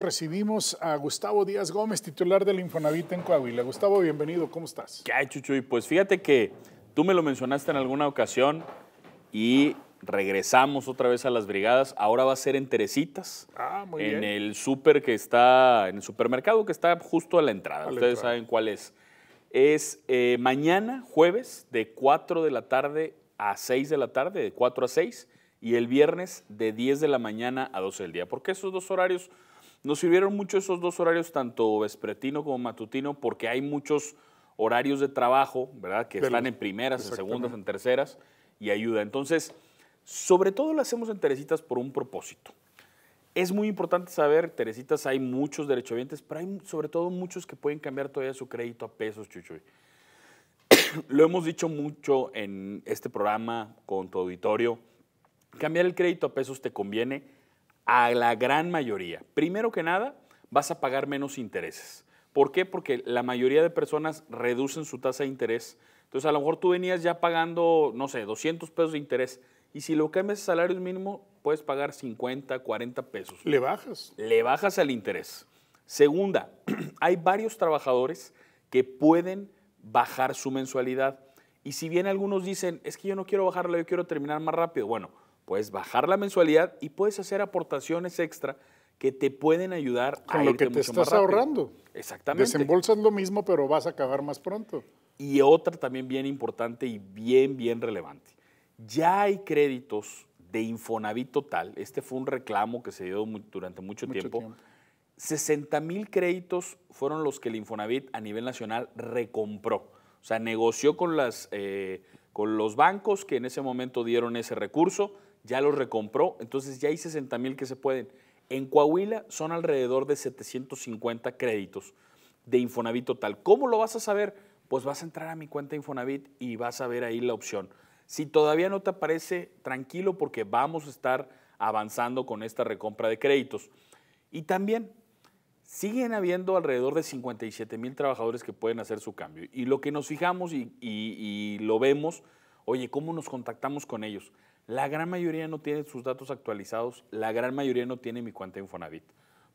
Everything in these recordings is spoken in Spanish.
Recibimos a Gustavo Díaz Gómez, titular del Infonavit en Coahuila. Gustavo, bienvenido, ¿cómo estás? ¿Qué hay, Y Pues fíjate que tú me lo mencionaste en alguna ocasión y regresamos otra vez a las brigadas. Ahora va a ser en Teresitas, ah, muy en el super que está, en el supermercado que está justo a la entrada. Ustedes saben cuál es. Es eh, mañana, jueves, de 4 de la tarde a 6 de la tarde, de 4 a 6, y el viernes de 10 de la mañana a 12 del día, porque esos dos horarios nos sirvieron mucho esos dos horarios, tanto vespertino como matutino, porque hay muchos horarios de trabajo, ¿verdad? Que están en primeras, en segundas, en terceras, y ayuda. Entonces, sobre todo lo hacemos en Teresitas por un propósito. Es muy importante saber, Teresitas, hay muchos derechohabientes, pero hay sobre todo muchos que pueden cambiar todavía su crédito a pesos, Chuchuy. Lo hemos dicho mucho en este programa con tu auditorio. Cambiar el crédito a pesos te conviene a la gran mayoría. Primero que nada, vas a pagar menos intereses. ¿Por qué? Porque la mayoría de personas reducen su tasa de interés. Entonces, a lo mejor tú venías ya pagando, no sé, 200 pesos de interés. Y si lo cambias el salario mínimo, puedes pagar 50, 40 pesos. Le bajas. Le bajas al interés. Segunda, hay varios trabajadores que pueden bajar su mensualidad. Y si bien algunos dicen, es que yo no quiero bajarlo, yo quiero terminar más rápido. Bueno, puedes bajar la mensualidad y puedes hacer aportaciones extra que te pueden ayudar Con a lo que te estás ahorrando. Exactamente. Desembolsas lo mismo, pero vas a acabar más pronto. Y otra también bien importante y bien, bien relevante. Ya hay créditos de Infonavit total. Este fue un reclamo que se dio durante mucho, tiempo. 60,000 60 mil créditos fueron los que el Infonavit a nivel nacional recompró. O sea, negoció con, las, eh, con los bancos que en ese momento dieron ese recurso ya los recompró, entonces ya hay 60 mil que se pueden. En Coahuila son alrededor de 750 créditos de Infonavit total. ¿Cómo lo vas a saber? Pues vas a entrar a mi cuenta Infonavit y vas a ver ahí la opción. Si todavía no te aparece, tranquilo porque vamos a estar avanzando con esta recompra de créditos. Y también siguen habiendo alrededor de 57 mil trabajadores que pueden hacer su cambio. Y lo que nos fijamos y, y lo vemos, oye, ¿cómo nos contactamos con ellos? La gran mayoría no tiene sus datos actualizados, la gran mayoría no tiene mi cuenta Infonavit.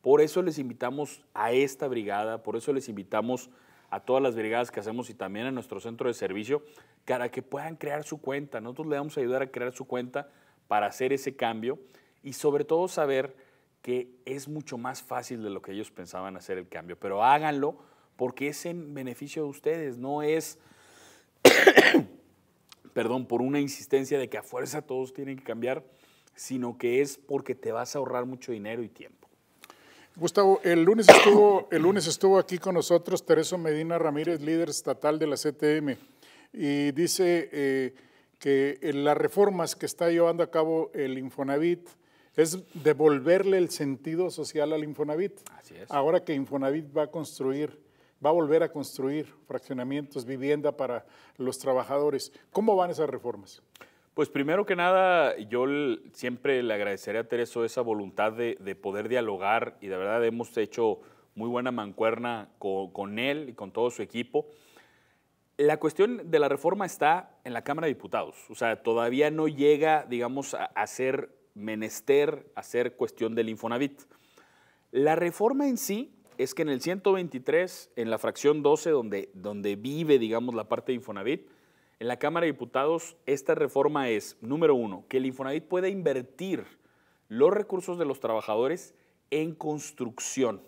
Por eso les invitamos a esta brigada, por eso les invitamos a todas las brigadas que hacemos y también a nuestro centro de servicio para que puedan crear su cuenta. Nosotros le vamos a ayudar a crear su cuenta para hacer ese cambio y sobre todo saber que es mucho más fácil de lo que ellos pensaban hacer el cambio. Pero háganlo porque es en beneficio de ustedes, no es perdón, por una insistencia de que a fuerza todos tienen que cambiar, sino que es porque te vas a ahorrar mucho dinero y tiempo. Gustavo, el lunes estuvo, el lunes estuvo aquí con nosotros Tereso Medina Ramírez, líder estatal de la CTM, y dice eh, que las reformas que está llevando a cabo el Infonavit es devolverle el sentido social al Infonavit. Ahora que Infonavit va a construir va a volver a construir fraccionamientos, vivienda para los trabajadores. ¿Cómo van esas reformas? Pues primero que nada, yo siempre le agradecería a Tereso esa voluntad de, poder dialogar y de verdad hemos hecho muy buena mancuerna con, él y con todo su equipo. La cuestión de la reforma está en la Cámara de Diputados, o sea, todavía no llega, digamos, a, a ser menester, a ser cuestión del Infonavit. La reforma en sí es que en el 123, en la fracción 12, donde, donde vive, digamos, la parte de Infonavit, en la Cámara de Diputados, esta reforma es, número uno, que el Infonavit pueda invertir los recursos de los trabajadores en construcción.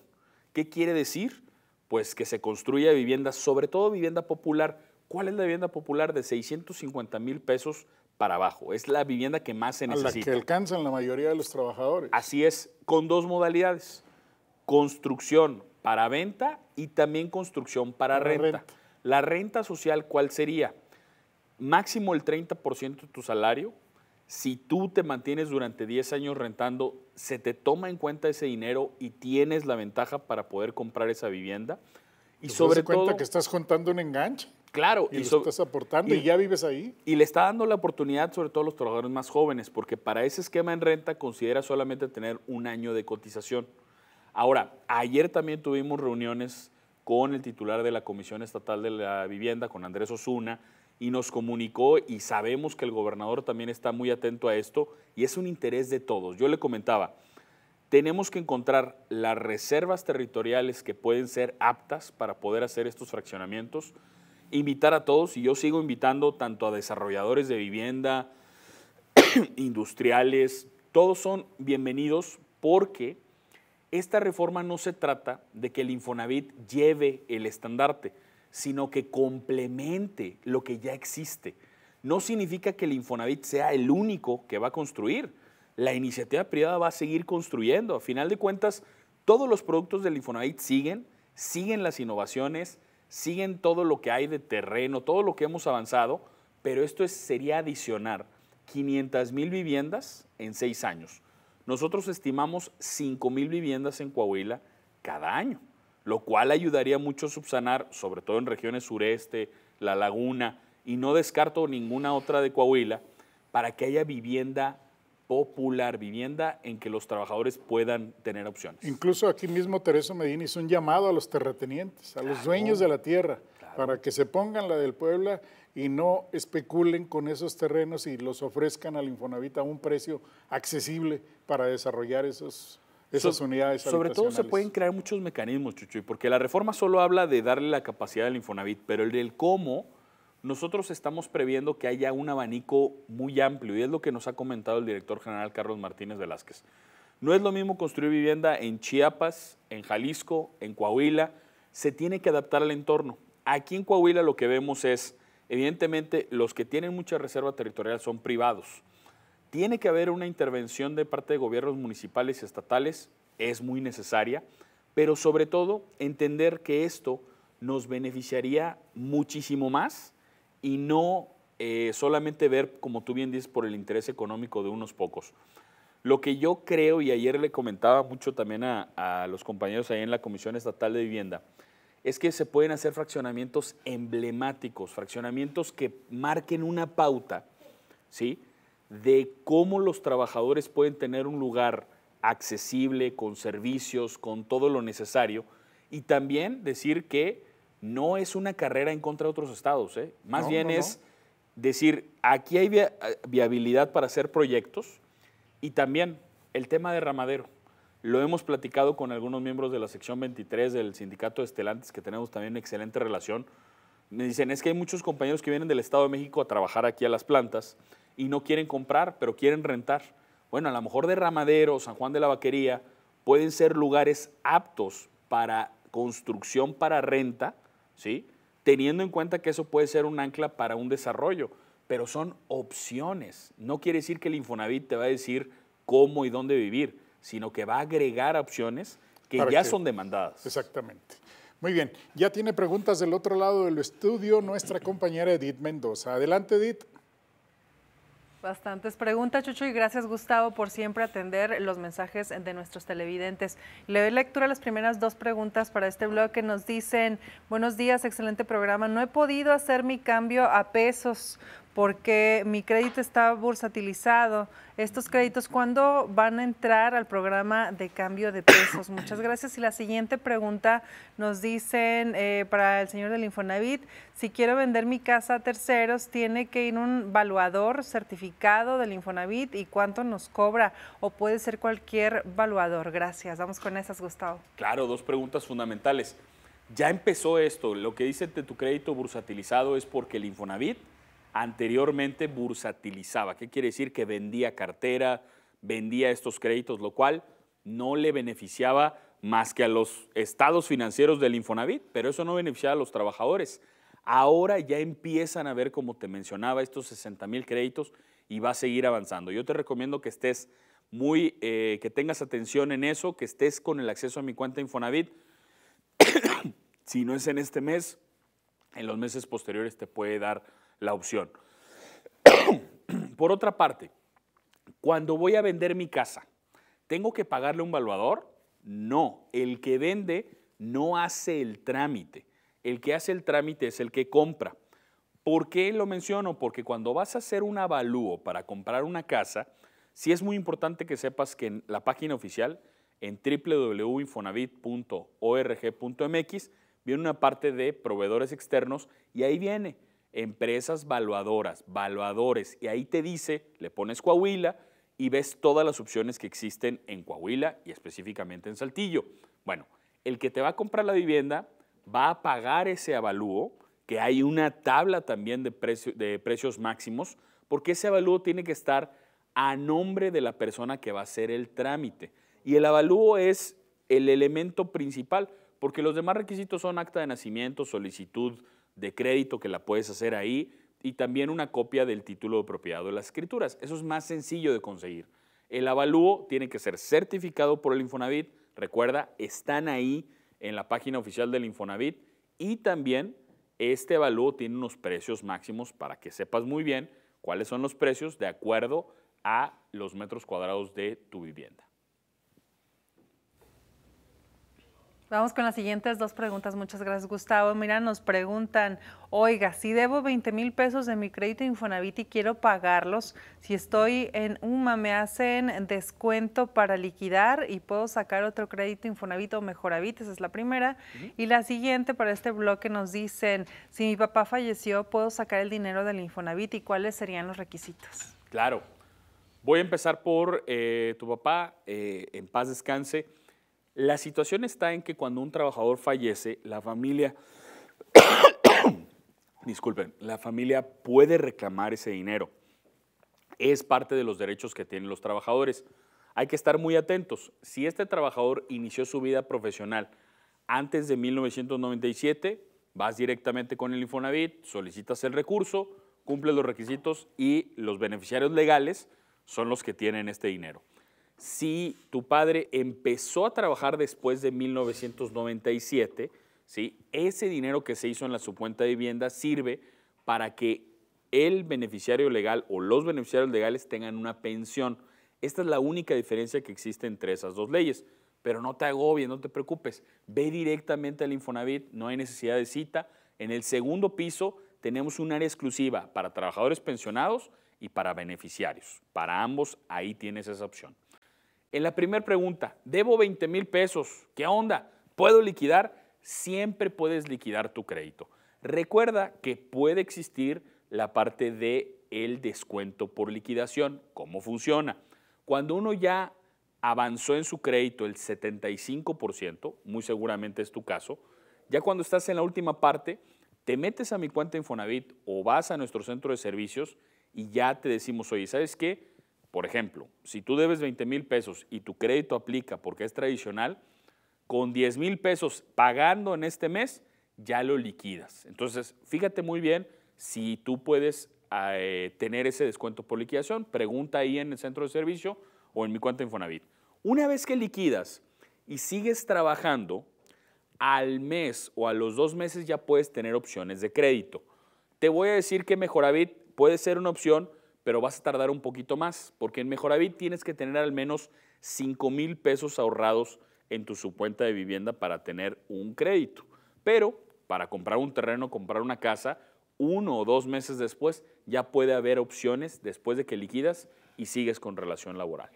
¿Qué quiere decir? Pues que se construya vivienda, sobre todo vivienda popular. ¿Cuál es la vivienda popular de 650 mil pesos para abajo? Es la vivienda que más se necesita. la que alcanzan la mayoría de los trabajadores. Así es, con dos modalidades construcción para venta y también construcción para, renta. La renta social, ¿cuál sería? Máximo el 30% de tu salario. Si tú te mantienes durante 10 años rentando, se te toma en cuenta ese dinero y tienes la ventaja para poder comprar esa vivienda. Y ¿Te pues sobre das cuenta que estás juntando un enganche. Claro, y, y estás aportando y, y, ya vives ahí. Y le está dando la oportunidad, sobre todo a los trabajadores más jóvenes, porque para ese esquema en renta considera solamente tener un año de cotización. Ahora, ayer también tuvimos reuniones con el titular de la Comisión Estatal de la Vivienda, con Andrés Osuna, y nos comunicó y sabemos que el gobernador también está muy atento a esto y es un interés de todos. Yo le comentaba, tenemos que encontrar las reservas territoriales que pueden ser aptas para poder hacer estos fraccionamientos, invitar a todos, y yo sigo invitando tanto a desarrolladores de vivienda, industriales, todos son bienvenidos porque esta reforma no se trata de que el Infonavit lleve el estandarte, sino que complemente lo que ya existe. No significa que el Infonavit sea el único que va a construir. La iniciativa privada va a seguir construyendo. A final de cuentas, todos los productos del Infonavit siguen, siguen las innovaciones, siguen todo lo que hay de terreno, todo lo que hemos avanzado, pero esto sería adicionar 500 mil viviendas en seis años. Nosotros estimamos 5 mil viviendas en Coahuila cada año, lo cual ayudaría mucho a subsanar, sobre todo en regiones sureste, la laguna, y no descarto ninguna otra de Coahuila, para que haya vivienda popular, vivienda en que los trabajadores puedan tener opciones. Incluso aquí mismo Teresa Medina hizo un llamado a los terratenientes, a los dueños de la tierra, para que se pongan la del Puebla y no especulen con esos terrenos y los ofrezcan al Infonavit a un precio accesible para desarrollar esas unidades. Sobre todo se pueden crear muchos mecanismos, Chuchuy, porque la reforma solo habla de darle la capacidad al Infonavit, pero el del cómo, nosotros estamos previendo que haya un abanico muy amplio y es lo que nos ha comentado el director general Carlos Martínez Velázquez. No es lo mismo construir vivienda en Chiapas, en Jalisco, en Coahuila, se tiene que adaptar al entorno. Aquí en Coahuila lo que vemos es, evidentemente, los que tienen mucha reserva territorial son privados tiene que haber una intervención de parte de gobiernos municipales y estatales, es muy necesaria, pero sobre todo entender que esto nos beneficiaría muchísimo más y no eh, solamente ver, como tú bien dices, por el interés económico de unos pocos. Lo que yo creo, y ayer le comentaba mucho también a, a los compañeros ahí en la Comisión Estatal de Vivienda, es que se pueden hacer fraccionamientos emblemáticos, fraccionamientos que marquen una pauta, ¿sí? de cómo los trabajadores pueden tener un lugar accesible, con servicios, con todo lo necesario, y también decir que no es una carrera en contra de otros estados, ¿eh? más bien es decir, aquí hay viabilidad para hacer proyectos, y también el tema de ramadero. Lo hemos platicado con algunos miembros de la sección 23 del sindicato de Estelantes, que tenemos también una excelente relación. Me dicen, es que hay muchos compañeros que vienen del Estado de México a trabajar aquí a las plantas, y no quieren comprar, pero quieren rentar. Bueno, a lo mejor Derramadero, San Juan de la Vaquería, pueden ser lugares aptos para construcción para renta, ¿sí? teniendo en cuenta que eso puede ser un ancla para un desarrollo, pero son opciones. No quiere decir que el Infonavit te va a decir cómo y dónde vivir, sino que va a agregar opciones que ya son demandadas. Exactamente. Muy bien, ya tiene preguntas del otro lado del estudio nuestra compañera Edith Mendoza. Adelante, Edith. Bastantes preguntas, Chucho, y gracias, Gustavo, por siempre atender los mensajes de nuestros televidentes. Le doy lectura a las primeras dos preguntas para este blog que nos dicen, buenos días, excelente programa, no he podido hacer mi cambio a pesos porque mi crédito está bursatilizado. Estos créditos, ¿cuándo van a entrar al programa de cambio de pesos? Muchas gracias. Y la siguiente pregunta nos dicen eh, para el señor del Infonavit, si quiero vender mi casa a terceros, ¿tiene que ir un valuador certificado del Infonavit y cuánto nos cobra? ¿O puede ser cualquier valuador? Gracias. Vamos con esas, Gustavo. Claro, dos preguntas fundamentales. Ya empezó esto. Lo que dice de tu crédito bursatilizado es porque el Infonavit anteriormente bursatilizaba. ¿Qué quiere decir? Que vendía cartera, vendía estos créditos, lo cual no le beneficiaba más que a los estados financieros del Infonavit, pero eso no beneficiaba a los trabajadores. Ahora ya empiezan a ver, como te mencionaba, estos 60 mil créditos y va a seguir avanzando. Yo te recomiendo que estés muy, eh, que tengas atención en eso, que estés con el acceso a mi cuenta Infonavit. si no es en este mes, en los meses posteriores te puede dar la opción. Por otra parte, cuando voy a vender mi casa, ¿tengo que pagarle un valuador? No, el que vende no hace el trámite. El que hace el trámite es el que compra. ¿Por qué lo menciono? Porque cuando vas a hacer un avalúo para comprar una casa, sí es muy importante que sepas que en la página oficial, en www.infonavit.org.mx, viene una parte de proveedores externos y ahí viene empresas valuadoras, valuadores, y ahí te dice, le pones Coahuila y ves todas las opciones que existen en Coahuila y específicamente en Saltillo. Bueno, el que te va a comprar la vivienda va a pagar ese avalúo, que hay una tabla también de, de precios máximos, porque ese avalúo tiene que estar a nombre de la persona que va a hacer el trámite. Y el avalúo es el elemento principal, porque los demás requisitos son acta de nacimiento, solicitud de crédito que la puedes hacer ahí y también una copia del título de propiedad de las escrituras. Eso es más sencillo de conseguir. El avalúo tiene que ser certificado por el Infonavit. Recuerda, están ahí en la página oficial del Infonavit y también este avalúo tiene unos precios máximos para que sepas muy bien cuáles son los precios de acuerdo a los metros cuadrados de tu vivienda. Vamos con las siguientes dos preguntas. Muchas gracias, Gustavo. Mira, nos preguntan, oiga, si debo 20 mil pesos de mi crédito Infonavit y quiero pagarlos, si estoy en UMA, ¿me hacen descuento para liquidar y puedo sacar otro crédito Infonavit o Mejoravit? Esa es la primera. Y la siguiente para este bloque nos dicen, si mi papá falleció, ¿puedo sacar el dinero del Infonavit y cuáles serían los requisitos? Claro. Voy a empezar por eh, tu papá, eh, en paz descanse. La situación está en que cuando un trabajador fallece, la familia, disculpen, la familia puede reclamar ese dinero. Es parte de los derechos que tienen los trabajadores. Hay que estar muy atentos. Si este trabajador inició su vida profesional antes de 1997, vas directamente con el Infonavit, solicitas el recurso, cumples los requisitos y los beneficiarios legales son los que tienen este dinero si tu padre empezó a trabajar después de 1997, ¿sí? ese dinero que se hizo en la su de vivienda sirve para que el beneficiario legal o los beneficiarios legales tengan una pensión. Esta es la única diferencia que existe entre esas dos leyes. Pero no te agobies, no te preocupes. Ve directamente al Infonavit, no hay necesidad de cita. En el segundo piso tenemos un área exclusiva para trabajadores pensionados y para beneficiarios. Para ambos, ahí tienes esa opción. En la primera pregunta, debo 20 mil pesos, ¿qué onda? ¿Puedo liquidar? Siempre puedes liquidar tu crédito. Recuerda que puede existir la parte de el descuento por liquidación. ¿Cómo funciona? Cuando uno ya avanzó en su crédito el 75%, muy seguramente es tu caso, ya cuando estás en la última parte, te metes a mi cuenta Infonavit o vas a nuestro centro de servicios y ya te decimos, oye, ¿sabes qué? Por ejemplo, si tú debes 20 mil pesos y tu crédito aplica porque es tradicional, con 10 mil pesos pagando en este mes, ya lo liquidas. Entonces, fíjate muy bien si tú puedes eh, tener ese descuento por liquidación. Pregunta ahí en el centro de servicio o en mi cuenta Infonavit. Una vez que liquidas y sigues trabajando, al mes o a los dos meses ya puedes tener opciones de crédito. Te voy a decir que Mejoravit puede ser una opción pero vas a tardar un poquito más, porque en Mejoravit tienes que tener al menos 5 mil pesos ahorrados en tu cuenta de vivienda para tener un crédito. Pero para comprar un terreno, comprar una casa, uno o dos meses después ya puede haber opciones después de que liquidas y sigues con relación laboral.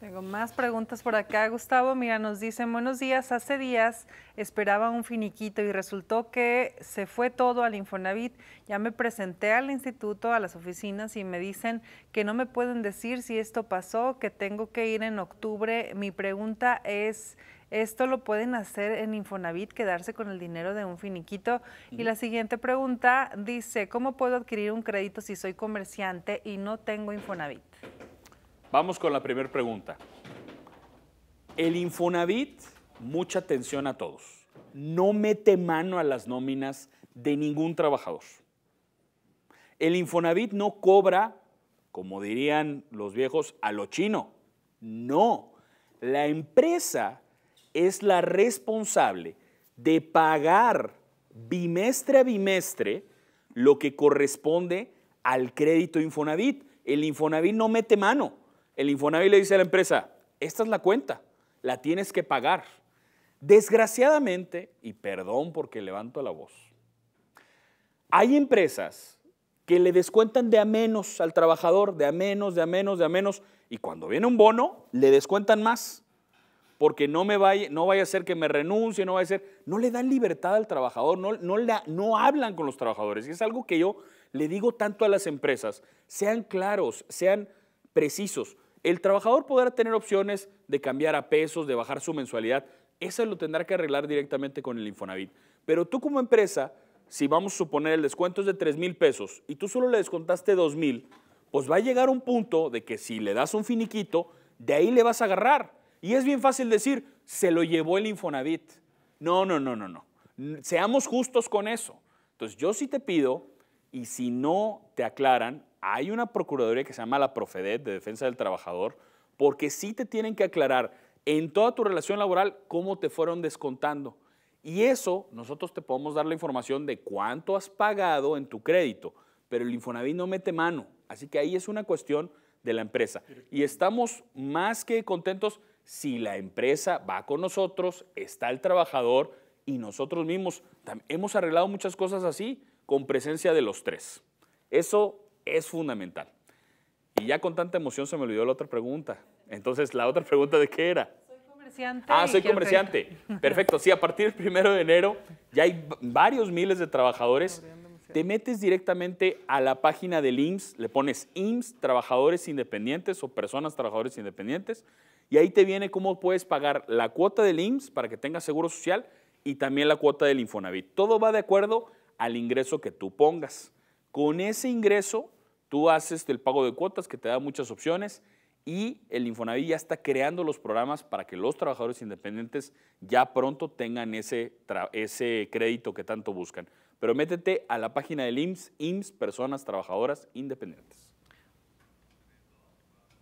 Tengo más preguntas por acá, Gustavo. Mira, nos dicen, buenos días, hace días esperaba un finiquito y resultó que se fue todo al Infonavit. Ya me presenté al instituto, a las oficinas y me dicen que no me pueden decir si esto pasó, que tengo que ir en octubre. Mi pregunta es, ¿esto lo pueden hacer en Infonavit, quedarse con el dinero de un finiquito? Y la siguiente pregunta dice, ¿cómo puedo adquirir un crédito si soy comerciante y no tengo Infonavit? Vamos con la primera pregunta. El Infonavit, mucha atención a todos. No mete mano a las nóminas de ningún trabajador. El Infonavit no cobra, como dirían los viejos, a lo chino. No, la empresa es la responsable de pagar bimestre a bimestre lo que corresponde al crédito Infonavit. El Infonavit no mete mano el Infonavit le dice a la empresa, esta es la cuenta, la tienes que pagar. Desgraciadamente, y perdón porque levanto la voz, hay empresas que le descuentan de a menos al trabajador, de a menos, de a menos, de a menos, y cuando viene un bono, le descuentan más, porque no, me vaya, no vaya a ser que me renuncie, no vaya a ser, no le dan libertad al trabajador, no, no, no hablan con los trabajadores, y es algo que yo le digo tanto a las empresas, sean claros, sean precisos. El trabajador podrá tener opciones de cambiar a pesos, de bajar su mensualidad. Eso lo tendrá que arreglar directamente con el Infonavit. Pero tú como empresa, si vamos a suponer el descuento es de 3 mil pesos y tú solo le descontaste 2 mil, pues va a llegar un punto de que si le das un finiquito, de ahí le vas a agarrar. Y es bien fácil decir, se lo llevó el Infonavit. No, no, no, no, no. Seamos justos con eso. Entonces yo sí te pido, y si no te aclaran, hay una procuraduría que se llama la Profedet de Defensa del Trabajador, porque sí te tienen que aclarar en toda tu relación laboral cómo te fueron descontando. Y eso nosotros te podemos dar la información de cuánto has pagado en tu crédito, pero el Infonavit no mete mano. Así que ahí es una cuestión de la empresa. Y estamos más que contentos si la empresa va con nosotros, está el trabajador y nosotros mismos. Hemos arreglado muchas cosas así con presencia de los tres. Eso es fundamental. Y ya con tanta emoción se me olvidó la otra pregunta. Entonces, la otra pregunta de qué era. Soy comerciante. Ah, soy comerciante. Perfecto. Sí, a partir del primero de enero ya hay varios miles de trabajadores. Te metes directamente a la página del IMSS, le pones IMSS, trabajadores independientes o personas trabajadores independientes, y ahí te viene cómo puedes pagar la cuota del IMSS para que tengas seguro social y también la cuota del Infonavit. Todo va de acuerdo al ingreso que tú pongas. Con ese ingreso, tú haces el pago de cuotas que te da muchas opciones y el Infonavit ya está creando los programas para que los trabajadores independientes ya pronto tengan ese, ese crédito que tanto buscan. Pero métete a la página del IMSS, IMSS Personas Trabajadoras Independientes.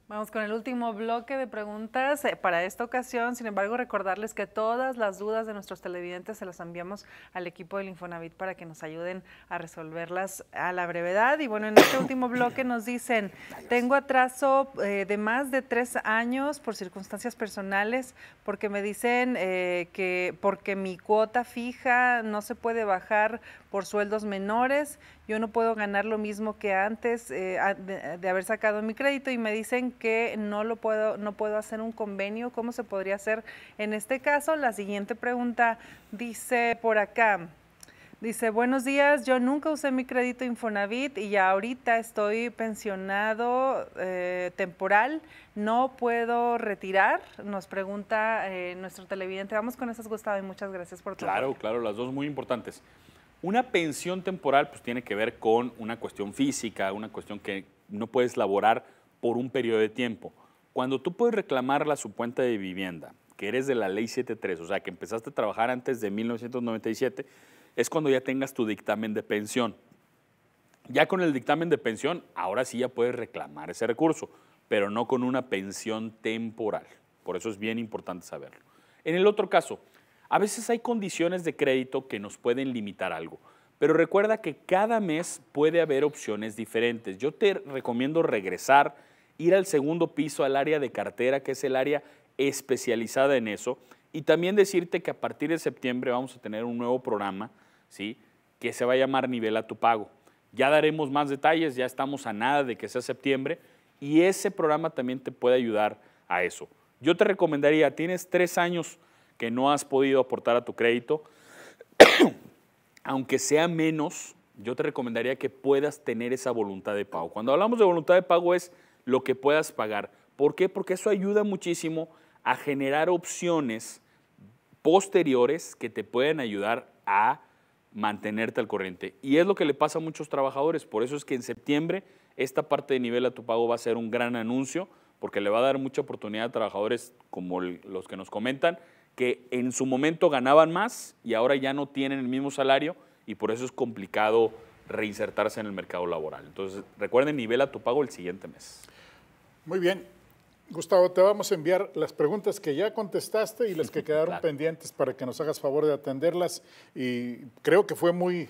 Vamos con el último bloque de preguntas eh, para esta ocasión. Sin embargo, recordarles que todas las dudas de nuestros televidentes se las enviamos al equipo del Infonavit para que nos ayuden a resolverlas a la brevedad. Y bueno, en este último bloque nos dicen, tengo atraso eh, de más de tres años por circunstancias personales, porque me dicen eh, que porque mi cuota fija no se puede bajar por sueldos menores yo no puedo ganar lo mismo que antes eh, de, haber sacado mi crédito y me dicen que no lo puedo, no puedo hacer un convenio, ¿cómo se podría hacer en este caso? La siguiente pregunta dice por acá. Dice, buenos días, yo nunca usé mi crédito Infonavit y ya ahorita estoy pensionado eh, temporal, no puedo retirar, nos pregunta eh, nuestro televidente. Vamos con esas, Gustavo, y muchas gracias por todo. Claro, claro, las dos muy importantes. Una pensión temporal pues tiene que ver con una cuestión física, una cuestión que no puedes laborar por un periodo de tiempo. Cuando tú puedes reclamar la su de vivienda, que eres de la ley 73, o sea, que empezaste a trabajar antes de 1997, es cuando ya tengas tu dictamen de pensión. Ya con el dictamen de pensión, ahora sí ya puedes reclamar ese recurso, pero no con una pensión temporal. Por eso es bien importante saberlo. En el otro caso, a veces hay condiciones de crédito que nos pueden limitar algo, pero recuerda que cada mes puede haber opciones diferentes. Yo te recomiendo regresar, ir al segundo piso, al área de cartera, que es el área especializada en eso, y también decirte que a partir de septiembre vamos a tener un nuevo programa, ¿sí? que se va a llamar Nivel a tu Pago. Ya daremos más detalles, ya estamos a nada de que sea septiembre, y ese programa también te puede ayudar a eso. Yo te recomendaría, tienes tres años que no has podido aportar a tu crédito, aunque sea menos, yo te recomendaría que puedas tener esa voluntad de pago. Cuando hablamos de voluntad de pago es lo que puedas pagar. ¿Por qué? Porque eso ayuda muchísimo a generar opciones posteriores que te pueden ayudar a mantenerte al corriente. Y es lo que le pasa a muchos trabajadores. Por eso es que en septiembre esta parte de nivel a tu pago va a ser un gran anuncio porque le va a dar mucha oportunidad a trabajadores como los que nos comentan que en su momento ganaban más y ahora ya no tienen el mismo salario y por eso es complicado reinsertarse en el mercado laboral. Entonces, recuerden, nivela tu pago el siguiente mes. Muy bien. Gustavo, te vamos a enviar las preguntas que ya contestaste y las que quedaron pendientes para que nos hagas favor de atenderlas. Y creo que fue muy,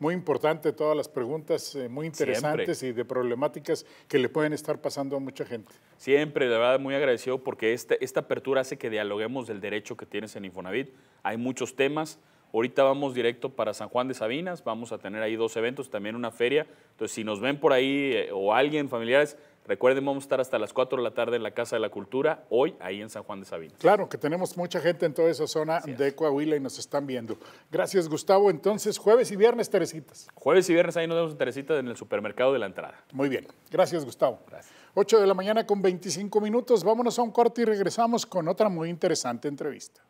muy importante todas las preguntas, eh, muy interesantes y de problemáticas que le pueden estar pasando a mucha gente. Siempre, de verdad, muy agradecido porque esta, esta apertura hace que dialoguemos del derecho que tienes en Infonavit. Hay muchos temas. Ahorita vamos directo para San Juan de Sabinas, vamos a tener ahí dos eventos, también una feria. Entonces, si nos ven por ahí eh, o alguien, familiares, Recuerden, vamos a estar hasta las 4 de la tarde en la Casa de la Cultura, hoy ahí en San Juan de Sabina. Claro, que tenemos mucha gente en toda esa zona de Coahuila y nos están viendo. Gracias, Gustavo. Entonces, jueves y viernes, Teresitas. Jueves y viernes ahí nos vemos en Teresitas en el supermercado de la entrada. Muy bien. Gracias, Gustavo. Gracias. 8 de la mañana con 25 minutos. Vámonos a un corte y regresamos con otra muy interesante entrevista.